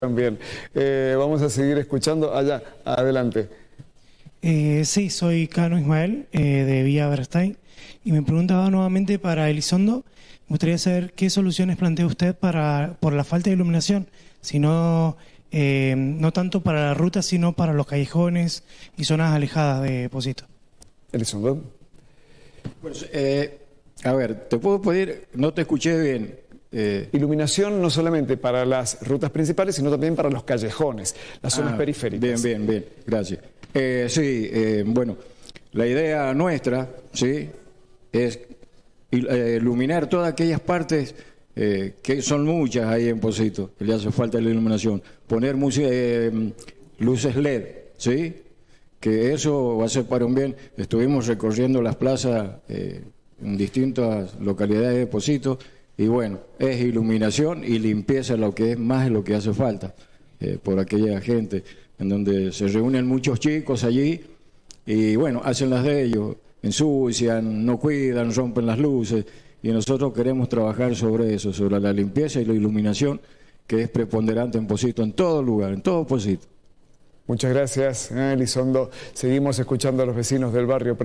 También. Eh, vamos a seguir escuchando allá. Ah, adelante. Eh, sí, soy Cano Ismael eh, de Vía Verstein y me preguntaba nuevamente para Elizondo. Me gustaría saber qué soluciones plantea usted para por la falta de iluminación, sino no tanto para la ruta, sino para los callejones y zonas alejadas de Posito. Elizondo. a ver, te puedo pedir, no te escuché bien. Eh, iluminación no solamente para las rutas principales, sino también para los callejones, las zonas ah, periféricas. Bien, bien, bien, gracias. Eh, sí, eh, bueno, la idea nuestra, ¿sí? Es iluminar todas aquellas partes que son muchas ahí en Posito, que le hace falta la iluminación. Poner luces LED, ¿sí? Que eso va a ser para un bien. Estuvimos recorriendo las plazas en distintas localidades de Posito y bueno, es iluminación y limpieza lo que es más lo que hace falta eh, por aquella gente, en donde se reúnen muchos chicos allí y bueno, hacen las de ellos, ensucian, no cuidan, rompen las luces y nosotros queremos trabajar sobre eso, sobre la limpieza y la iluminación que es preponderante en Posito, en todo lugar, en todo Posito. Muchas gracias, Elizondo. Seguimos escuchando a los vecinos del barrio.